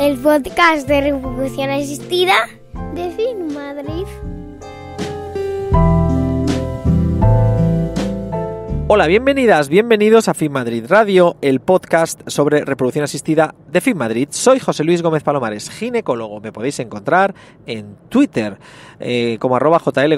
el podcast de reproducción asistida de Fin Madrid. Hola, bienvenidas, bienvenidos a Fin Madrid Radio, el podcast sobre reproducción asistida de Fin Madrid. Soy José Luis Gómez Palomares, ginecólogo. Me podéis encontrar en Twitter eh, como arroba JL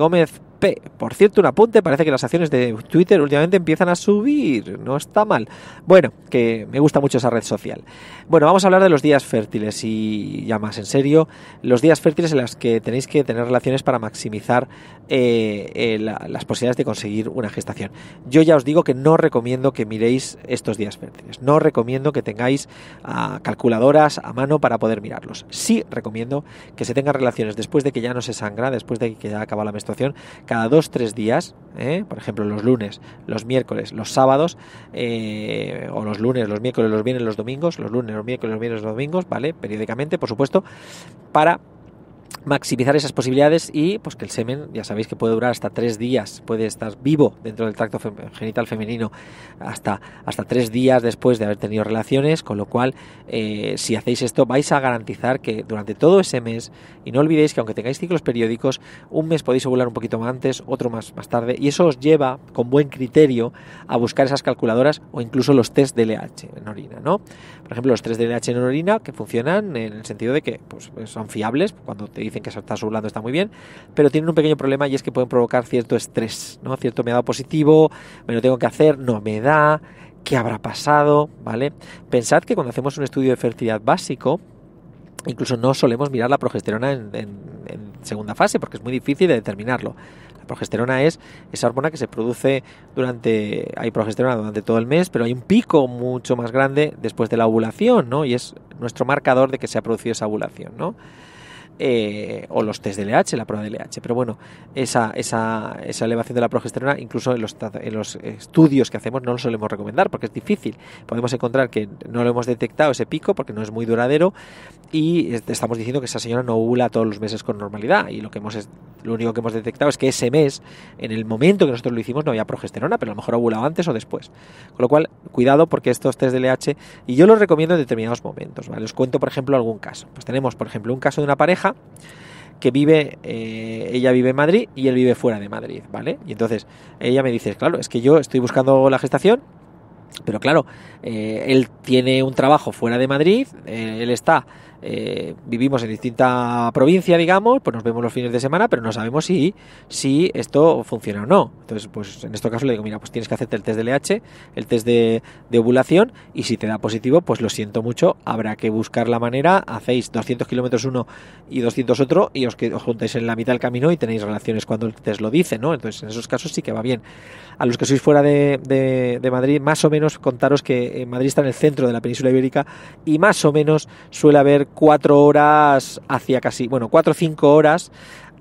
por cierto, un apunte, parece que las acciones de Twitter últimamente empiezan a subir, no está mal. Bueno, que me gusta mucho esa red social. Bueno, vamos a hablar de los días fértiles y ya más en serio, los días fértiles en los que tenéis que tener relaciones para maximizar eh, eh, las posibilidades de conseguir una gestación. Yo ya os digo que no recomiendo que miréis estos días fértiles, no recomiendo que tengáis ah, calculadoras a mano para poder mirarlos. Sí recomiendo que se tengan relaciones después de que ya no se sangra, después de que ya acaba la menstruación, cada dos, tres días, ¿eh? por ejemplo los lunes, los miércoles, los sábados, eh, o los lunes, los miércoles, los viernes, los domingos, los lunes, los miércoles, los viernes, los domingos, ¿vale? Periódicamente, por supuesto, para maximizar esas posibilidades y pues que el semen, ya sabéis que puede durar hasta tres días, puede estar vivo dentro del tracto genital femenino hasta, hasta tres días después de haber tenido relaciones, con lo cual eh, si hacéis esto vais a garantizar que durante todo ese mes, y no olvidéis que aunque tengáis ciclos periódicos, un mes podéis ovular un poquito más antes, otro más, más tarde, y eso os lleva con buen criterio a buscar esas calculadoras o incluso los test de LH en orina, ¿no? Por ejemplo, los test de LH en orina que funcionan en el sentido de que pues, son fiables cuando te dicen que se está sublando está muy bien, pero tienen un pequeño problema y es que pueden provocar cierto estrés, ¿no? Cierto me ha dado positivo, me lo tengo que hacer, no me da, ¿qué habrá pasado? ¿Vale? Pensad que cuando hacemos un estudio de fertilidad básico, incluso no solemos mirar la progesterona en, en segunda fase porque es muy difícil de determinarlo. La progesterona es esa hormona que se produce durante, hay progesterona durante todo el mes, pero hay un pico mucho más grande después de la ovulación, ¿no? Y es nuestro marcador de que se ha producido esa ovulación, ¿no? Eh, o los test de LH, la prueba de LH. Pero bueno, esa, elevación de la progesterona, incluso en los, en los estudios que hacemos, no lo solemos recomendar porque es difícil. Podemos encontrar que no lo hemos detectado ese pico porque no es muy duradero y estamos diciendo que esa señora no ovula todos los meses con normalidad y lo que hemos lo único que hemos detectado es que ese mes, en el momento que nosotros lo hicimos, no había progesterona, pero a lo mejor ovulado antes o después. Con lo cual, cuidado porque estos test de LH, y yo los recomiendo en determinados momentos, ¿vale? Os cuento, por ejemplo, algún caso. Pues tenemos, por ejemplo, un caso de una pareja que vive, eh, ella vive en Madrid y él vive fuera de Madrid, ¿vale? Y entonces ella me dice, claro, es que yo estoy buscando la gestación, pero claro, eh, él tiene un trabajo fuera de Madrid, eh, él está eh, vivimos en distinta provincia, digamos, pues nos vemos los fines de semana, pero no sabemos si, si esto funciona o no. Entonces, pues en este caso le digo, mira, pues tienes que hacerte el test de LH, el test de, ovulación, y si te da positivo, pues lo siento mucho, habrá que buscar la manera, hacéis 200 kilómetros uno y 200 otro, y os, juntáis en la mitad del camino y tenéis relaciones cuando el test lo dice, ¿no? Entonces, en esos casos sí que va bien. A los que sois fuera de Madrid, más o menos contaros que Madrid está en el centro de la península ibérica y más o menos suele haber cuatro horas hacia casi, bueno, cuatro o cinco horas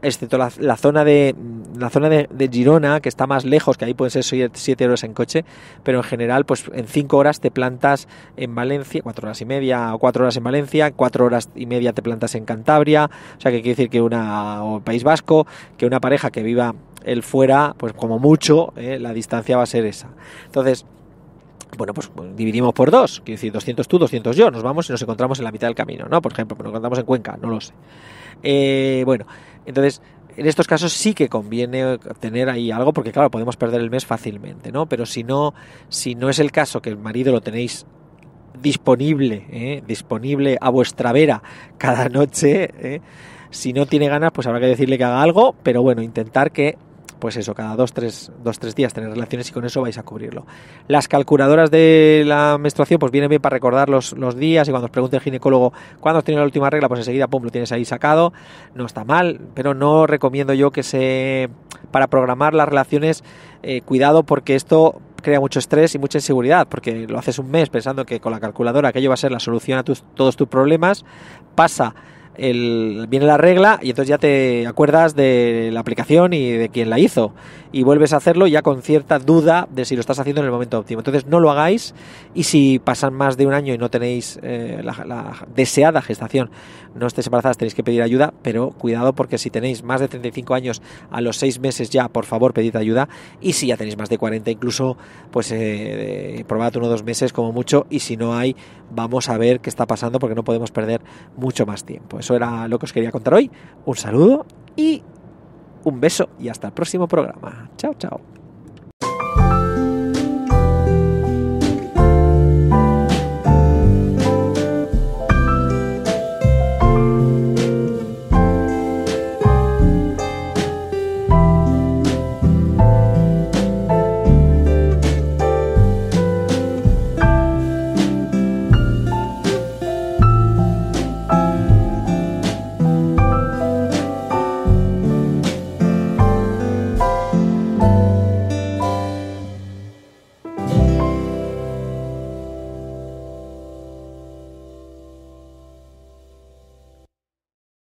excepto la, zona de la zona de, Girona que está más lejos que ahí pueden ser siete horas en coche pero en general pues en cinco horas te plantas en Valencia cuatro horas y media o cuatro horas en Valencia cuatro horas y media te plantas en Cantabria o sea que quiere decir que una o País Vasco que una pareja que viva el fuera pues como mucho eh, la distancia va a ser esa entonces bueno, pues, pues dividimos por dos, quiero decir, 200 tú, 200 yo, nos vamos y nos encontramos en la mitad del camino, ¿no? Por ejemplo, pues, nos encontramos en Cuenca, no lo sé. Eh, bueno, entonces, en estos casos sí que conviene tener ahí algo, porque claro, podemos perder el mes fácilmente, ¿no? Pero si no, si no es el caso que el marido lo tenéis disponible, ¿eh? disponible a vuestra vera cada noche, ¿eh? si no tiene ganas, pues habrá que decirle que haga algo, pero bueno, intentar que pues eso, cada dos tres, tres días tener relaciones y con eso vais a cubrirlo. Las calculadoras de la menstruación, pues vienen bien para recordar los, los días y cuando os pregunte el ginecólogo cuándo has tenido la última regla, pues enseguida, pum, lo tienes ahí sacado. No está mal, pero no recomiendo yo que se... Para programar las relaciones, eh, cuidado porque esto crea mucho estrés y mucha inseguridad, porque lo haces un mes pensando que con la calculadora aquello va a ser la solución a tus, todos tus problemas, pasa el, viene la regla y entonces ya te acuerdas de la aplicación y de quién la hizo. Y vuelves a hacerlo ya con cierta duda de si lo estás haciendo en el momento óptimo. Entonces no lo hagáis y si pasan más de un año y no tenéis eh, la, deseada gestación, no estéis embarazadas, tenéis que pedir ayuda, pero cuidado porque si tenéis más de 35 años a los 6 meses ya, por favor, pedid ayuda. Y si ya tenéis más de 40 incluso, pues eh, probad uno o dos meses como mucho y si no hay, vamos a ver qué está pasando porque no podemos perder mucho más tiempo. Eso era lo que os quería contar hoy. Un saludo y un beso y hasta el próximo programa. Chao, chao.